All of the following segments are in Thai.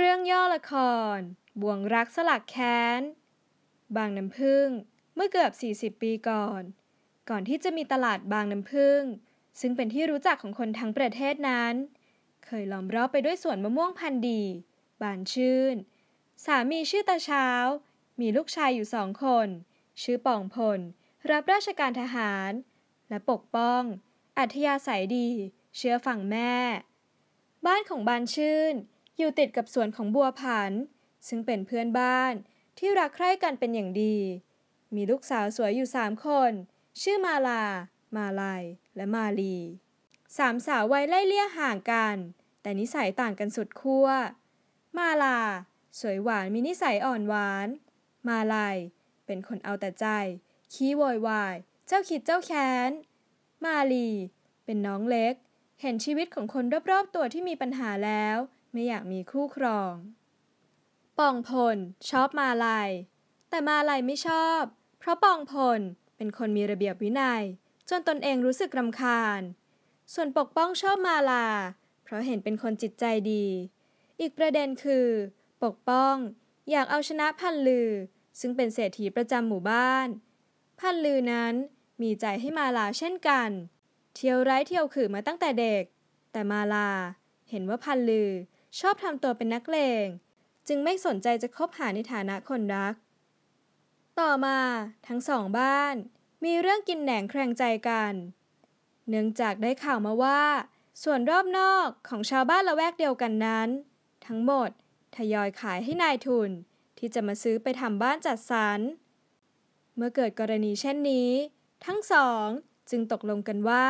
เรื่องย่อละครบ่วงรักสลักแค้น บางน้ำพึ่ง เมื่อเกือบ 40 ปีก่อน ก่อนที่จะมีตลาดบางน้ำพึ่ง ซึ่งเป็นที่รู้จักของคนทั้งประเทศนั้น เคยล้อมรอบไปด้วยสวนมะม่วงพันธุ์ดี บานชื่น สามีชื่อตาเช้า มีลูกชายอยู่สองคน ชื่อป่องพลรับราชการทหาร และปกป้อง อัธยาศัยดี เชื่อฝั่งแม่ บ้านของบานชื่นอยู่ติดกับสวนของบัวผันซึ่งเป็นเพื่อนบ้านที่รักใคร่กันเป็นอย่างดี มีลูกสาวสวยอยู่สามคน ชื่อมาลา มาลายและมาลี สามสาววัยไล่เลี่ย ห่างกัน แต่นิสัยต่างกันสุดขั้ว มาลา สวยหวานมีนิสัยอ่อนหวาน มาลายเป็นคนเอาแต่ใจขี้โวยวายเจ้าคิดเจ้าแค้น มาลี เป็นน้องเล็ก เห็นชีวิตของคนรอบๆ ตัวที่มีปัญหาแล้วไม่อยากมีคู่ครองปองพลชอบมาลายแต่มาลายไม่ชอบ เพราะปองพลเป็นคนมีระเบียบวินัย จนตนเองรู้สึกรำคาญ ส่วนปกป้องชอบมาลา เพราะเห็นเป็นคนจิตใจดี อีกประเด็นคือ ปกป้องอยากเอาชนะพันลือซึ่งเป็นเศรษฐีประจำหมู่บ้าน พันลือนั้นมีใจให้มาลาเช่นกัน เที่ยวไร้เที่ยวขื่อมาตั้งแต่เด็ก แต่มาลาเห็นว่าพันลือชอบทำตัวเป็นนักเลงจึงไม่สนใจจะคบหาในฐานะคนรัก ต่อมาทั้งสองบ้านมีเรื่องกินแหนงแครงใจกัน เนื่องจากได้ข่าวมาว่า ส่วนรอบนอกของชาวบ้านละแวกเดียวกันนั้น ทั้งหมด ทยอยขายให้นายทุนที่จะมาซื้อไปทำบ้านจัดสรร เมื่อเกิดกรณีเช่นนี้ ทั้งสองจึงตกลงกันว่า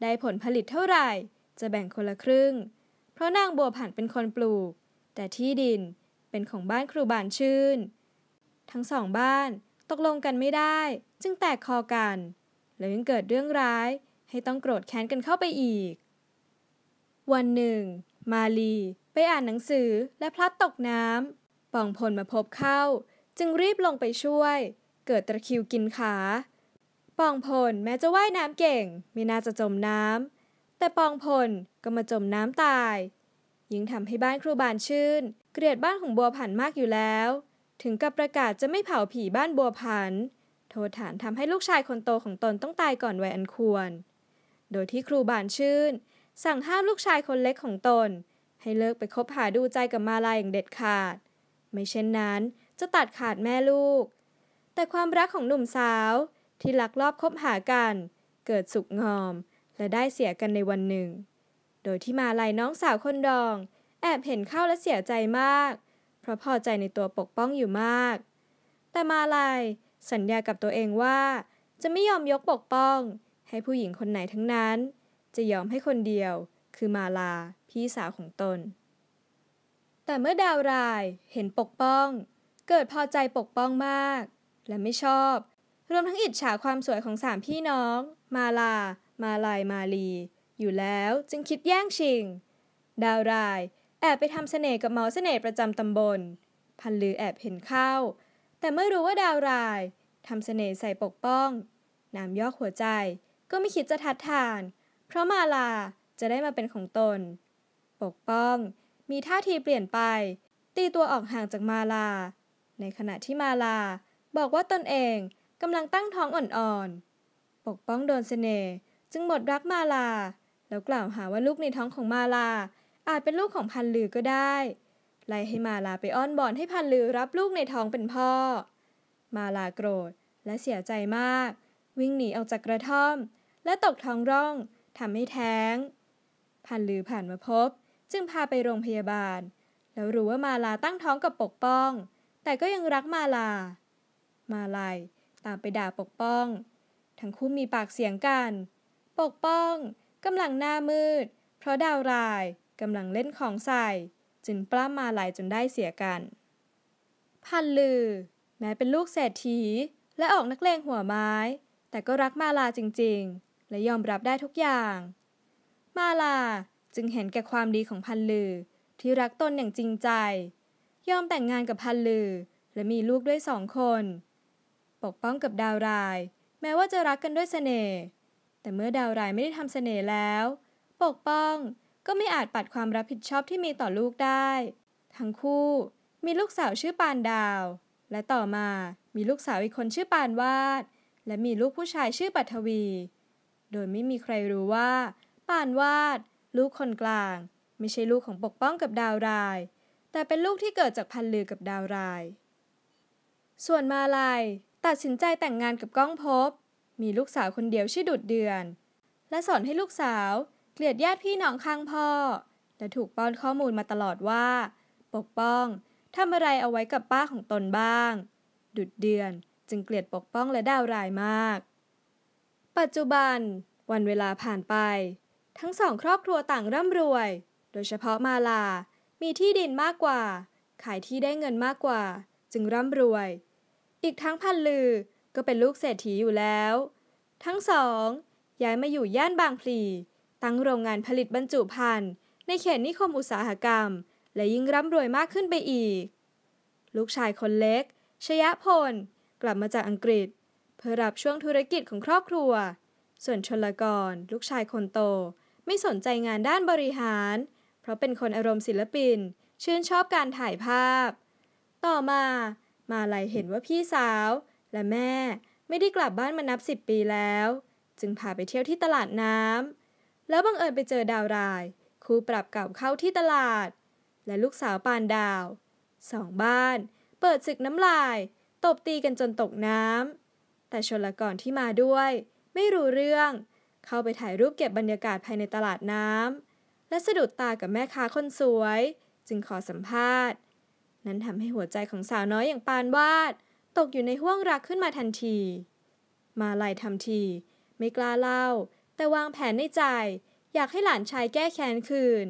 ได้ผลผลิตเท่าไหร่ จะแบ่งคนละครึ่งพราะนางบัวผันเป็นคนปลูก แต่ที่ดินเป็นของบ้านครูบานชื่น ทั้งสอง บ้าน ตกลงกันไม่ได้จึงแตกคอกันแล้วยังเกิดเรื่องร้ายให้ต้องโกรธแค้นกันเข้าไปอีก วันหนึ่ง มาลีไปอ่านหนังสือและพลัดตกน้ำปองพลมาพบเข้า จึงรีบลงไปช่วย เกิดตะคิวกินขา ปองพลแม้จะว่ายน้ำเก่งไม่น่าจะจมน้ำแต่ปองพลก็มาจมน้ำตาย ยิ่งทำให้บ้านครูบานชื่นเกลียดบ้านของบัวผันมากอยู่แล้ว ถึงกับประกาศจะไม่เผาผีบ้านบัวผัน โทษฐานทำให้ลูกชายคนโตของตนต้องตายก่อนวัยอันควร โดยที่ครูบานชื่น สั่งห้ามลูกชายคนเล็กของตน ให้เลิกไปคบหาดูใจกับมาลายอย่างเด็ดขาด ไม่เช่นนั้นจะตัดขาดแม่ลูก แต่ความรักของหนุ่มสาวที่ลักลอบคบหากัน เกิดสุขงอมและได้เสียกันในวันหนึ่ง โดยที่มาลายน้องสาวคนดอง แอบเห็นเข้าและเสียใจมาก เพราะพอใจในตัวปกป้องอยู่มาก แต่มาลายสัญญากับตัวเองว่า จะไม่ยอมยกปกป้อง ให้ผู้หญิงคนไหนทั้งนั้น จะยอมให้คนเดียว คือมาลา พี่สาวของตน แต่เมื่อดาวรายเห็นปกป้อง เกิดพอใจปกป้องมาก และไม่ชอบ รวมทั้งอิจฉาความสวยของสามพี่น้องมาลามาลายมาลี อยู่แล้วจึงคิดแย่งชิง ดาวรายแอบไปทำเสน่ห์ กับหมอเสน่ห์ประจำตำบลพันลือแอบเห็นเข้าแต่เมื่อรู้ว่าดาวรายทำเสน่ห์ใส่ปกป้องนามยอกหัวใจก็ไม่คิดจะทัดทาน เพราะมาลาจะได้มาเป็นของตน ปกป้องมีท่าทีเปลี่ยนไป ตีตัวออกห่างจากมาลา ในขณะที่มาลาบอกว่าตนเองกำลังตั้งท้องอ่อนๆปกป้องโดนเสน่ห์จึงหมดรักมาลาแล้วกล่าวหาว่าลูกในท้องของมาลา อาจเป็นลูกของพันลือก็ได้ ไล่ให้มาลาไปอ้อนบอนให้พันลือรับลูกในท้องเป็นพ่อ มาลาโกรธและเสียใจมาก วิ่งหนีออกจากกระท่อม และตกท้องร่องทำให้แท้ง พันลือผ่านมาพบ จึงพาไปโรงพยาบาลแล้วรู้ว่ามาลาตั้งท้องกับปกป้อง แต่ก็ยังรักมาลา มาลายตามไปด่าปกป้อง ทั้งคู่มีปากเสียงกันปกป้องกำลังหน้ามืด เพราะดาวรายกำลังเล่นของใส่จึงปล้ำมาลายจนได้เสียกัน พันลือแม้เป็นลูกเศรษฐีและออกนักเลงหัวไม้ แต่ก็รักมาลาจริง ๆ และยอมรับได้ทุกอย่าง มาลาจึงเห็นแก่ความดีของพันลือที่รักตนอย่างจริงใจยอมแต่งงานกับพันลือและมีลูกด้วยสองคน ปกป้องกับดาวราย แม้ว่าจะรักกันด้วยเสน่ห์แต่เมื่อดาวร้ายไม่ได้ทำเสน่ห์แล้ว ปกป้องก็ไม่อาจปัดความรับผิดชอบที่มีต่อลูกได้ ทั้งคู่มีลูกสาวชื่อปานดาว และต่อมามีลูกสาวอีกคนชื่อปานวาด และมีลูกผู้ชายชื่อปัทวี โดยไม่มีใครรู้ว่าปานวาด ลูกคนกลางไม่ใช่ลูกของปกป้องกับดาวราย แต่เป็นลูกที่เกิดจากพันลือกับดาวราย ส่วนมาลายตัดสินใจแต่งงานกับก้องพบมีลูกสาวคนเดียวชื่อดุดเดือน และสอนให้ลูกสาว เกลียดญาติพี่น้องข้างพ่อ และถูกป้อนข้อมูลมาตลอดว่า ปกป้อง ทำอะไรเอาไว้กับป้าของตนบ้าง ดุดเดือนจึงเกลียดปกป้องและดาวรายมาก ปัจจุบัน วันเวลาผ่านไป ทั้งสองครอบครัวต่างร่ำรวย โดยเฉพาะมาลา มีที่ดินมากกว่า ขายที่ได้เงินมากกว่า จึงร่ำรวย อีกทั้งพันลือก็เป็นลูกเศรษฐีอยู่แล้ว ทั้งสอง ย้ายมาอยู่ย่านบางพลี ตั้งโรงงานผลิตบรรจุภัณฑ์ในเขตนิคมอุตสาหกรรม และยิ่งร่ำรวยมากขึ้นไปอีก ลูกชายคนเล็กชยพล กลับมาจากอังกฤษ เพื่อรับช่วงธุรกิจของครอบครัว ส่วนชนลกรลูกชายคนโตไม่สนใจงานด้านบริหาร เพราะเป็นคนอารมณ์ศิลปินชื่นชอบการถ่ายภาพ ต่อมา มาลัยเห็นว่าพี่สาวและแม่ไม่ได้กลับบ้านมานับสิบปีแล้ว จึงพาไปเที่ยวที่ตลาดน้ำแล้วบังเอิญไปเจอดาวรายคู่ปรับเก่าเข้าที่ตลาด และลูกสาวปานดาวสองบ้าน เปิดศึกน้ำลาย ตบตีกันจนตกน้ำแต่ชนละก่อนที่มาด้วย ไม่รู้เรื่อง เข้าไปถ่ายรูปเก็บบรรยากาศภายในตลาดน้ำและสะดุดตากับแม่ค้าคนสวย จึงขอสัมภาษณ์นั้นทำให้หัวใจของสาวน้อยอย่างปานวาดตกอยู่ในห้วงรักขึ้นมาทันที มาลายทำที ไม่กล้าเล่า แต่วางแผนในใจ อยากให้หลานชายแก้แค้นคืน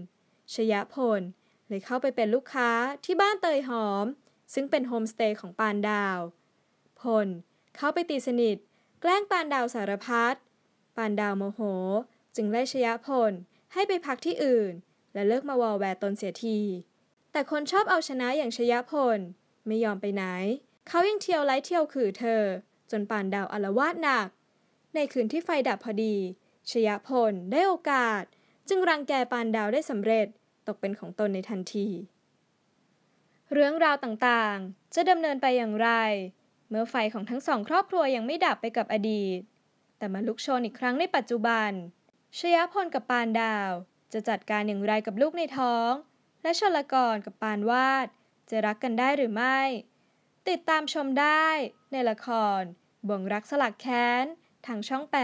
ชยพลเลยเข้าไปเป็นลูกค้าที่บ้านเตยหอม ซึ่งเป็นโฮมสเตย์ของปานดาวพลเข้าไปตีสนิทแกล้งปานดาวสารพัดปานดาวโมโหจึงไล่ชยพลให้ไปพักที่อื่น และเลิกมาวอลแวร์ตนเสียที แต่คนชอบเอาชนะอย่างชยพลไม่ยอมไปไหนเขายังเที่ยวไล่เที่ยวคือเธอจนป่านดาวอาวาสหนักในคืนที่ไฟดับพอดีชยพลได้โอกาสจึงรังแกปานดาวได้สำเร็จตกเป็นของตนในทันทีเรื่องราวต่างๆจะดำเนินไปอย่างไรเมื่อไฟของทั้งสองครอบครัวยังไม่ดับไปกับอดีตแต่มาลุกโชนอีกครั้งในปัจจุบันชยพลกับปานดาวจะจัดการอย่างไรกับลูกในท้องและชลกรกับปานวาดจะรักกันได้หรือไม่ติดตามชมได้ในละคร บ่วงรักสลักแค้นทางช่อง 8